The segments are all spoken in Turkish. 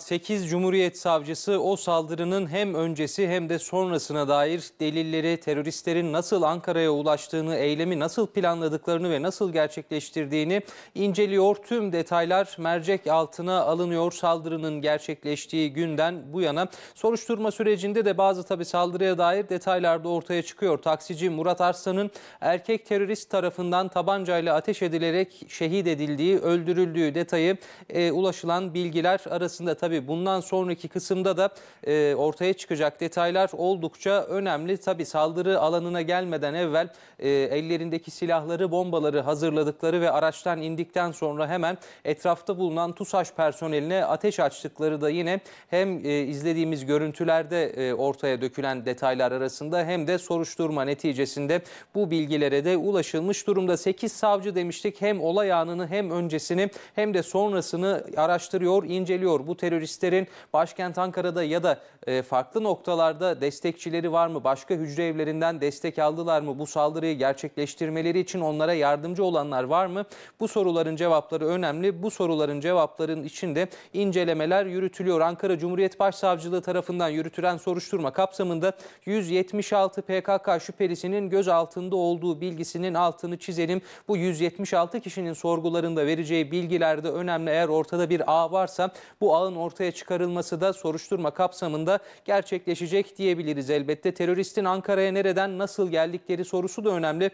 8 Cumhuriyet Savcısı o saldırının hem öncesi hem de sonrasına dair delilleri, teröristlerin nasıl Ankara'ya ulaştığını, eylemi nasıl planladıklarını ve nasıl gerçekleştirdiğini inceliyor. Tüm detaylar mercek altına alınıyor. Saldırının gerçekleştiği günden bu yana soruşturma sürecinde de bazı tabii saldırıya dair detaylar da ortaya çıkıyor. Taksici Murat Arslan'ın erkek terörist tarafından tabancayla ateş edilerek şehit edildiği, öldürüldüğü detayı e, ulaşılan bilgiler arasında Tabii bundan sonraki kısımda da e, ortaya çıkacak detaylar oldukça önemli. Tabii saldırı alanına gelmeden evvel e, ellerindeki silahları, bombaları hazırladıkları ve araçtan indikten sonra hemen etrafta bulunan TUSAŞ personeline ateş açtıkları da yine hem e, izlediğimiz görüntülerde e, ortaya dökülen detaylar arasında hem de soruşturma neticesinde bu bilgilere de ulaşılmış durumda. 8 savcı demiştik hem olay anını hem öncesini hem de sonrasını araştırıyor, inceliyor. Bu terör teröristlerin başkent Ankara'da ya da e, farklı noktalarda destekçileri var mı? Başka hücre evlerinden destek aldılar mı? Bu saldırıyı gerçekleştirmeleri için onlara yardımcı olanlar var mı? Bu soruların cevapları önemli. Bu soruların cevapların içinde incelemeler yürütülüyor. Ankara Cumhuriyet Başsavcılığı tarafından yürütülen soruşturma kapsamında 176 PKK şüphelisinin göz altında olduğu bilgisinin altını çizelim. Bu 176 kişinin sorgularında vereceği bilgilerde önemli. Eğer ortada bir ağ varsa bu ağın ağın ortaya çıkarılması da soruşturma kapsamında gerçekleşecek diyebiliriz elbette. Teröristin Ankara'ya nereden nasıl geldikleri sorusu da önemli.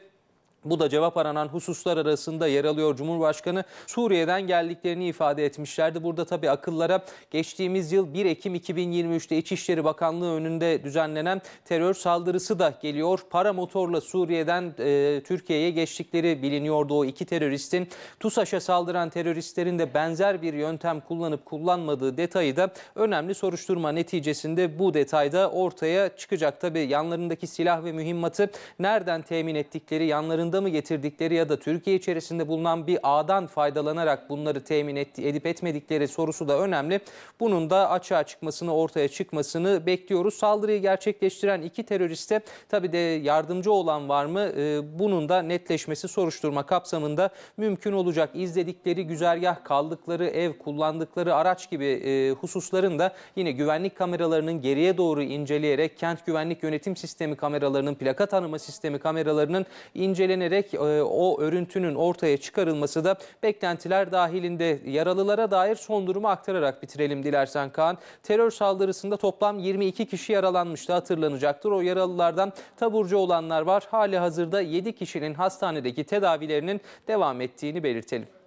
Bu da cevap aranan hususlar arasında yer alıyor. Cumhurbaşkanı Suriye'den geldiklerini ifade etmişlerdi. Burada tabii akıllara geçtiğimiz yıl 1 Ekim 2023'te İçişleri Bakanlığı önünde düzenlenen terör saldırısı da geliyor. Para motorla Suriye'den e, Türkiye'ye geçtikleri biliniyordu o iki teröristin. TUSAŞ'a saldıran teröristlerin de benzer bir yöntem kullanıp kullanmadığı detayı da önemli soruşturma neticesinde bu detayda ortaya çıkacak. Tabii yanlarındaki silah ve mühimmatı nereden temin ettikleri yanlarında yanında mı getirdikleri ya da Türkiye içerisinde bulunan bir ağdan faydalanarak bunları temin et, edip etmedikleri sorusu da önemli. Bunun da açığa çıkmasını, ortaya çıkmasını bekliyoruz. Saldırıyı gerçekleştiren iki teröriste tabii de yardımcı olan var mı? Ee, bunun da netleşmesi soruşturma kapsamında mümkün olacak. İzledikleri güzergah, kaldıkları ev, kullandıkları araç gibi e, hususların da yine güvenlik kameralarının geriye doğru inceleyerek kent güvenlik yönetim sistemi kameralarının, plaka tanıma sistemi kameralarının incelenmesi incelenerek e, o örüntünün ortaya çıkarılması da beklentiler dahilinde. Yaralılara dair son durumu aktararak bitirelim dilersen Kaan. Terör saldırısında toplam 22 kişi yaralanmıştı hatırlanacaktır. O yaralılardan taburcu olanlar var. Hali hazırda 7 kişinin hastanedeki tedavilerinin devam ettiğini belirtelim.